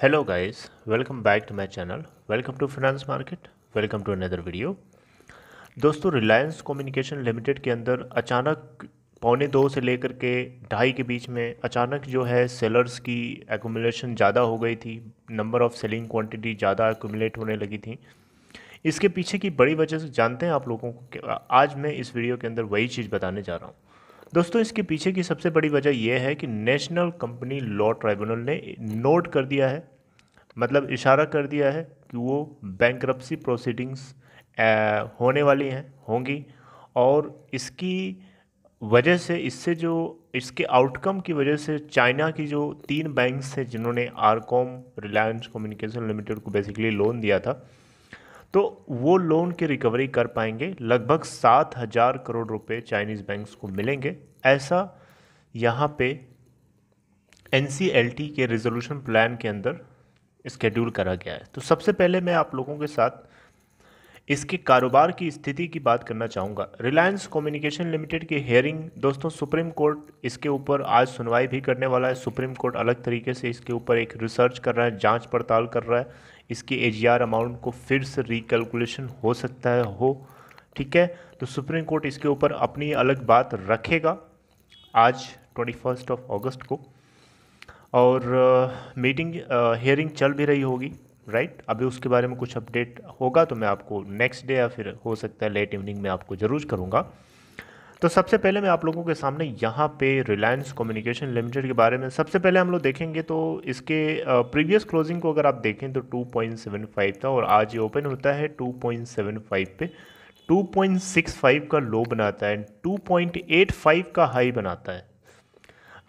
hello guys welcome back to my channel welcome to finance market welcome to another video दोस्तों Reliance Communication limited के अंदर अचानक पौने दो से लेकर के ढाई के बीच में अचानक जो है सेलर्स की एकोमलेशन ज़्यादा हो गई थी नंबर ऑफ़ सेलिंग क्वांटिटी ज़्यादा एकोमलेट होने लगी थी इसके पीछे की बड़ी वजह से जानते हैं आप लोगों को आज मैं इस वीडियो के अंदर वही चीज़ बताने जा रहा हूँ दोस्तों इसके पीछे की सबसे बड़ी वजह यह है कि नेशनल कंपनी लॉ ट्राइब्यूनल ने नोट कर दिया है मतलब इशारा कर दिया है कि वो बैंक प्रोसीडिंग्स होने वाली हैं होंगी और इसकी वजह से इससे जो इसके आउटकम की वजह से चाइना की जो तीन बैंक्स हैं जिन्होंने आरकॉम रिलायंस कम्युनिकेशन लिमिटेड को बेसिकली लोन दिया था तो वो लोन की रिकवरी कर पाएंगे लगभग सात हज़ार करोड़ रुपए चाइनीज़ बैंक्स को मिलेंगे ऐसा यहाँ पे एन के रिजोल्यूशन प्लान के अंदर स्केड्यूल करा गया है तो सबसे पहले मैं आप लोगों के साथ इसके कारोबार की स्थिति की बात करना चाहूँगा रिलायंस कम्युनिकेशन लिमिटेड की हेयरिंग दोस्तों सुप्रीम कोर्ट इसके ऊपर आज सुनवाई भी करने वाला है सुप्रीम कोर्ट अलग तरीके से इसके ऊपर एक रिसर्च कर रहा है जांच पड़ताल कर रहा है इसके एजीआर अमाउंट को फिर से रिकैलकुलेशन हो सकता है हो ठीक है तो सुप्रीम कोर्ट इसके ऊपर अपनी अलग बात रखेगा आज ट्वेंटी फर्स्ट ऑफ अगस्त को और मीटिंग uh, हियरिंग uh, चल भी रही होगी राइट right? अभी उसके बारे में कुछ अपडेट होगा तो मैं आपको नेक्स्ट डे या फिर हो सकता है लेट इवनिंग में आपको ज़रूर करूँगा तो सबसे पहले मैं आप लोगों के सामने यहाँ पे रिलायंस कम्युनिकेशन लिमिटेड के बारे में सबसे पहले हम लोग देखेंगे तो इसके प्रीवियस क्लोजिंग को अगर आप देखें तो 2.75 था और आज ये ओपन होता है 2.75 पे 2.65 का लो बनाता है 2.85 का हाई बनाता है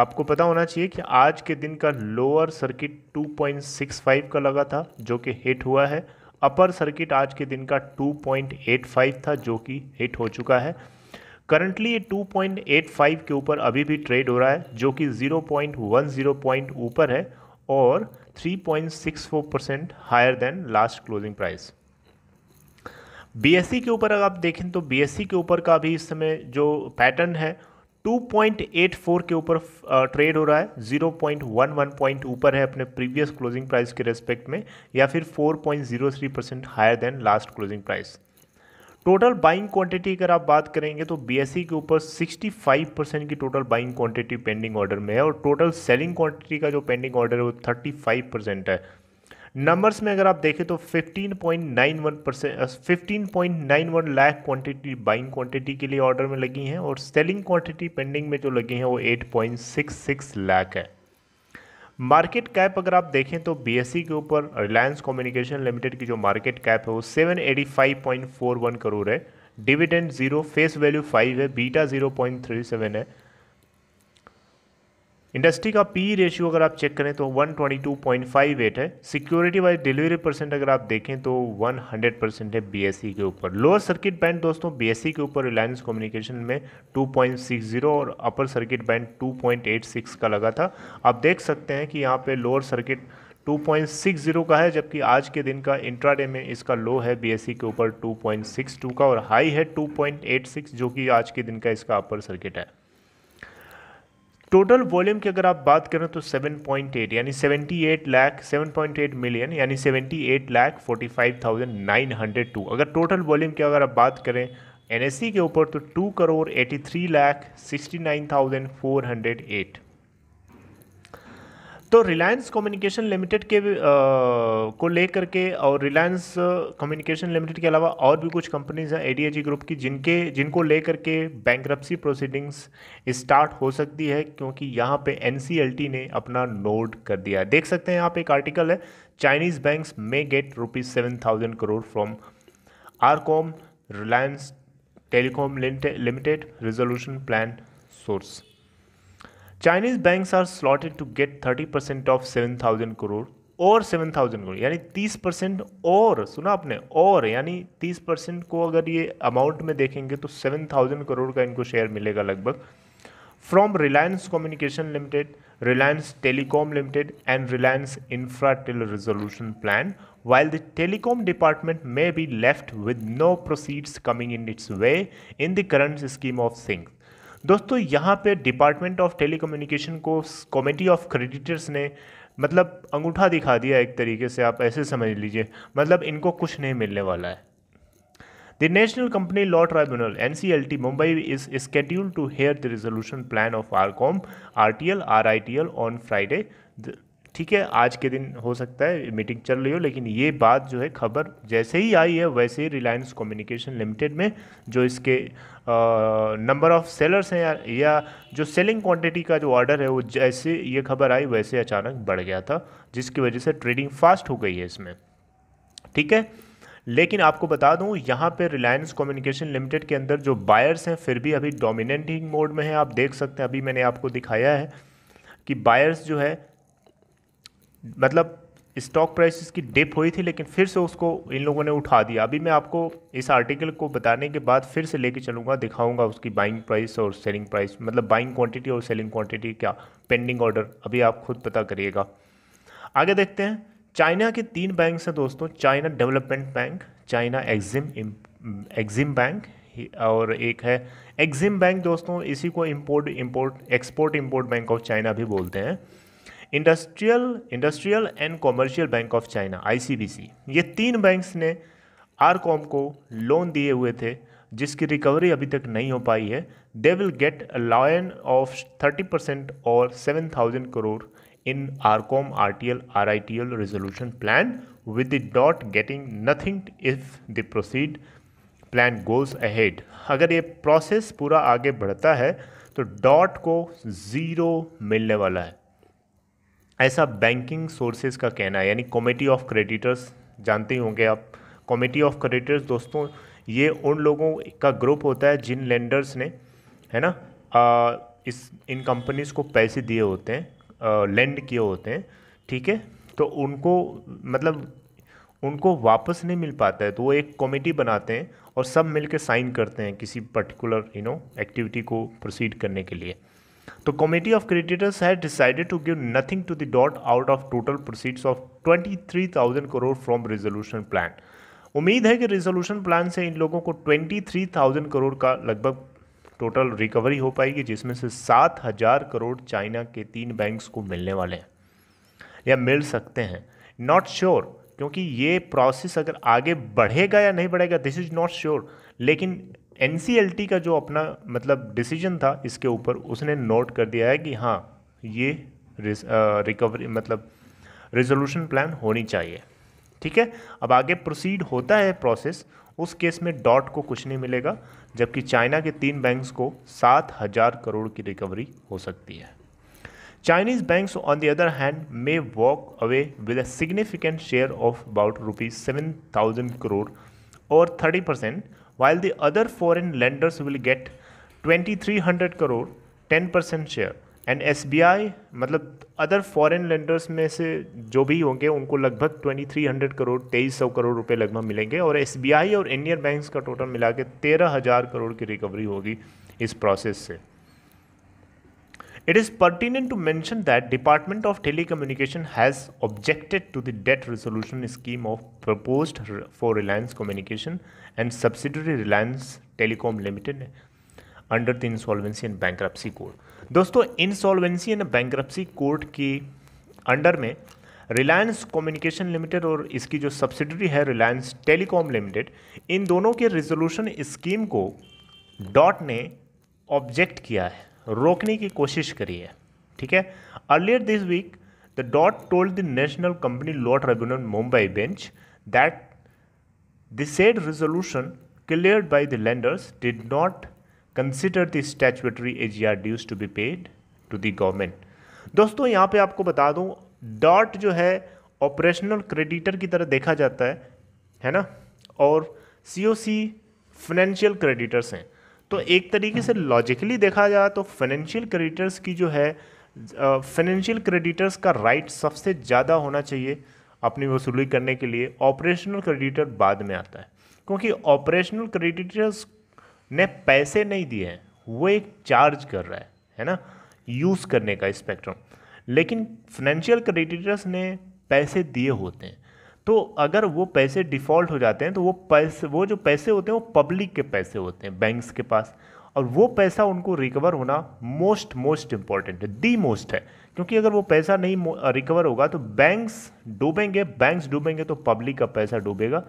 आपको पता होना चाहिए कि आज के दिन का लोअर सर्किट 2.65 का लगा था जो कि हिट हुआ है अपर सर्किट आज के दिन का 2.85 था जो कि हिट हो चुका है करंटली ये 2.85 के ऊपर अभी भी ट्रेड हो रहा है जो कि 0.10 पॉइंट ऊपर है और 3.64 percent higher than last closing price B के ऊपर अगर आप देखें तो बी e के ऊपर का भी इस समय जो पैटर्न है 2.84 के ऊपर ट्रेड हो रहा है 0.11 पॉइंट ऊपर है अपने प्रीवियस क्लोजिंग प्राइस के रेस्पेक्ट में या फिर 4.03 percent higher than last closing price total buying quantity अगर आप बात करेंगे तो बी e के ऊपर 65 परसेंट की total buying quantity pending order में है और टोटल सेलिंग क्वांटिटी का जो पेंडिंग ऑर्डर है वो थर्टी परसेंट है नंबर्स में अगर आप देखें तो 15.91 percent fifteen lakh quantity buying quantity के लिए ऑर्डर में लगी हैं और सेलिंग क्वांटिटी पेंडिंग में जो लगी हैं वो 8.66 लाख है मार्केट कैप अगर आप देखें तो बीएसई e के ऊपर रिलायंस कम्युनिकेशन लिमिटेड की जो मार्केट कैप है वो 785.41 करोड़ है dividend zero face value five है beta zero point three seven है इंडस्ट्री का पी रेशियो e अगर आप चेक करें तो 122.58 है सिक्योरिटी वाइज डिलीवरी परसेंट अगर आप देखें तो 100 परसेंट है बीएसई e के ऊपर लोअर सर्किट बैंड दोस्तों बीएसई e के ऊपर रिलायंस कम्युनिकेशन में 2.60 और अपर सर्किट बैंड 2.86 का लगा था आप देख सकते हैं कि यहाँ पे लोअर सर्किट 2.60 का है जबकि आज के दिन का इंट्राडे में इसका लो है बी के ऊपर 2.62 का और हाई है 2.86 जो कि आज के दिन का इसका अपर सर्किट है टोटल वॉल्यूम की अगर आप बात करें तो 7.8 यानी 78 लाख 7.8 मिलियन यानी 78 लाख 45,902 अगर टोटल वॉल्यूम की अगर आप बात करें एनएससी e के ऊपर तो 2 करोड़ 83 लाख 69,408 तो रिलायंस कम्युनिकेशन लिमिटेड के आ, को लेकर के और रिलायंस कम्युनिकेशन लिमिटेड के अलावा और भी कुछ कंपनीज हैं ए ग्रुप e की जिनके जिनको लेकर के बैंक प्रोसीडिंग्स स्टार्ट हो सकती है क्योंकि यहाँ पे एन ने अपना नोट कर दिया है देख सकते हैं यहाँ पे एक आर्टिकल है Chinese banks may get rupees seven thousand crore from RCom Reliance Telecom Limited resolution plan source Chinese banks are slotted to get thirty percent of seven thousand crore और सेवन थाउजेंड करोड़ यानी तीस परसेंट और सुना आपने और यानी तीस परसेंट को अगर ये अमाउंट में देखेंगे तो सेवन थाउजेंड करोड़ का इनको शेयर मिलेगा लगभग from Reliance Communication Limited Reliance Telecom Limited and Reliance Infratel resolution plan while the telecom department may be left with no proceeds coming in its way in the current scheme of things दोस्तों यहाँ पे department of telecom committee of creditors ने मतलब अंगूठा दिखा दिया एक तरीके से आप ऐसे समझ लीजिए मतलब इनको कुछ नहीं मिलने वाला है the national company law tribunal N C L T Mumbai is scheduled to hear the resolution plan of RCom R T L R I T L on Friday ठीक है आज के दिन हो सकता है मीटिंग चल रही हो लेकिन ये बात जो है खबर जैसे ही आई है वैसे ही रिलायंस कम्युनिकेशन लिमिटेड में जो इसके नंबर ऑफ सेलर्स हैं या, या जो सेलिंग क्वांटिटी का जो ऑर्डर है वो जैसे ये खबर आई वैसे अचानक बढ़ गया था जिसकी वजह से ट्रेडिंग फास्ट हो गई है इसमें ठीक है लेकिन आपको बता दूं यहाँ पे रिलायंस कम्युनिकेशन लिमिटेड के अंदर जो बायर्स हैं फिर भी अभी डोमिनेटिंग मोड में हैं आप देख सकते हैं अभी मैंने आपको दिखाया है कि बायर्स जो है मतलब स्टॉक प्राइस इसकी डिप हुई थी लेकिन फिर से उसको इन लोगों ने उठा दिया अभी मैं आपको इस आर्टिकल को बताने के बाद फिर से लेके चलूँगा दिखाऊंगा उसकी बाइंग प्राइस और सेलिंग प्राइस मतलब बाइंग क्वांटिटी और सेलिंग क्वांटिटी क्या पेंडिंग ऑर्डर अभी आप खुद पता करिएगा आगे देखते हैं चाइना के तीन बैंक हैं दोस्तों China development bank China Exim Exim bank और एक है एग्जिम बैंक दोस्तों इसी को import import export import bank of China भी बोलते हैं industrial industrial and commercial bank of China ICBC ये तीन बैंक्स ने आरकॉम को लोन दिए हुए थे जिसकी रिकवरी अभी तक नहीं हो पाई है they will get lion of thirty percent और seven thousand crore in RCom R T L R I T L resolution plan with the DoT getting nothing if the proceed plan goes ahead अगर ये process पूरा आगे बढ़ता है तो dot को zero मिलने वाला है ऐसा बैंकिंग सोर्सेज का कहना है यानी कमेटी ऑफ क्रेडिटर्स जानते ही होंगे आप कमेटी ऑफ क्रेडिटर्स दोस्तों ये उन लोगों का ग्रुप होता है जिन लेंडर्स ने है ना आ, इस इन कंपनीज़ को पैसे दिए होते हैं लेंड किए होते हैं ठीक है तो उनको मतलब उनको वापस नहीं मिल पाता है तो वो एक कमेटी बनाते हैं और सब मिलकर साइन करते हैं किसी पर्टिकुलर यू नो एक्टिविटी को प्रोसीड करने के लिए The committee of creditors had decided to give nothing to the dot out of total proceeds of 23,000 crore from resolution plan उम्मीद है कि रिजोल्यूशन प्लान से इन लोगों को 23,000 करोड़ का लगभग टोटल रिकवरी हो पाएगी जिसमें से 7,000 करोड़ चाइना के तीन बैंक्स को मिलने वाले हैं या मिल सकते हैं नॉट श्योर sure, क्योंकि ये प्रोसेस अगर आगे बढ़ेगा या नहीं बढ़ेगा दिस इज़ नॉट श्योर लेकिन एन का जो अपना मतलब डिसीजन था इसके ऊपर उसने नोट कर दिया है कि हाँ ये रिकवरी मतलब रिजोल्यूशन प्लान होनी चाहिए ठीक है अब आगे प्रोसीड होता है प्रोसेस उस केस में डॉट को कुछ नहीं मिलेगा जबकि चाइना के तीन बैंक्स को सात हज़ार करोड़ की रिकवरी हो सकती है Chinese banks on the other hand may walk away with a significant share of about rupees seven thousand crore और thirty percent while the other foreign lenders will get 2300 crore 10% share and एस मतलब अदर फॉरन लेंडर्स में से जो भी होंगे उनको लगभग ट्वेंटी थ्री हंड्रेड करोड़ तेईस सौ करोड़ रुपये लगभग मिलेंगे और एस बी आई और इंडियन बैंक का टोटल मिला के तेरह हज़ार करोड़ की रिकवरी होगी इस प्रोसेस से It is pertinent to mention that Department of Telecommunication has objected to the debt resolution scheme of proposed for Reliance Communication and subsidiary Reliance Telecom Limited under the insolvency and bankruptcy code दोस्तों insolvency and bankruptcy code की under में Reliance Communication limited और इसकी जो subsidiary है Reliance Telecom limited इन दोनों के रेजोल्यूशन स्कीम को डॉट ने ऑब्जेक्ट किया है रोकने की कोशिश करी है ठीक है earlier this week the DoT told the national company law tribunal Mumbai bench that the said clear by the lenders did not consider the the AGR dues to be paid to the government दोस्तों यहाँ पे आपको बता दूँ dot जो है operational creditor की तरह देखा जाता है है ना और सी ओ सी फाइनेंशियल क्रेडिटर्स हैं तो एक तरीके से लॉजिकली देखा जाए तो फाइनेंशियल क्रेडिटर्स की जो है फाइनेंशियल क्रेडिटर्स का राइट सबसे ज़्यादा होना चाहिए अपनी वसूली करने के लिए ऑपरेशनल क्रेडिटर बाद में आता है क्योंकि ऑपरेशनल क्रेडिटर्स ने पैसे नहीं दिए हैं वो एक चार्ज कर रहा है है ना यूज़ करने का स्पेक्ट्रम लेकिन फाइनेंशियल क्रेडिटर्स ने पैसे दिए होते हैं तो अगर वो पैसे डिफ़ॉल्ट हो जाते हैं तो वो पैसे वो जो पैसे होते हैं वो पब्लिक के पैसे होते हैं बैंक्स के पास और वो पैसा उनको रिकवर होना मोस्ट मोस्ट इम्पॉर्टेंट है दी मोस्ट है क्योंकि अगर वो पैसा नहीं रिकवर होगा तो बैंक्स डूबेंगे बैंक्स डूबेंगे तो पब्लिक का पैसा डूबेगा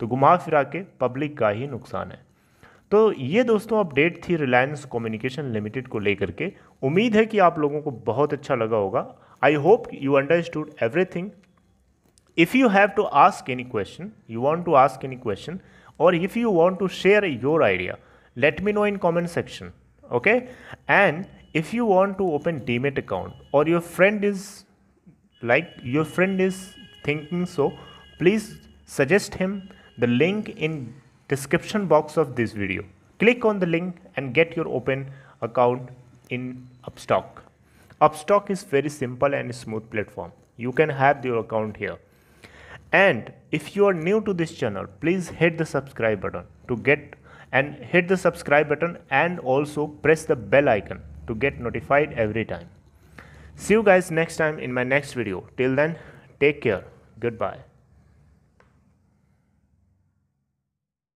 तो घुमा फिरा के पब्लिक का ही नुकसान है तो ये दोस्तों अपडेट थी रिलायंस कम्युनिकेशन लिमिटेड को लेकर के उम्मीद है कि आप लोगों को बहुत अच्छा लगा होगा I hope you understood everything if you have to ask any question you want to ask any question or if you want to share your idea let me know in comment section okay and if you want to open demat account or your friend is like your friend is thinking so please suggest him the link in description box of this video click on the link and get your open account in upstock upstock is very simple and smooth platform you can have your account here and if you are new to this channel please hit the subscribe button to get and hit the subscribe button and also press the bell icon to get notified every time see you guys next time in my next video till then take care goodbye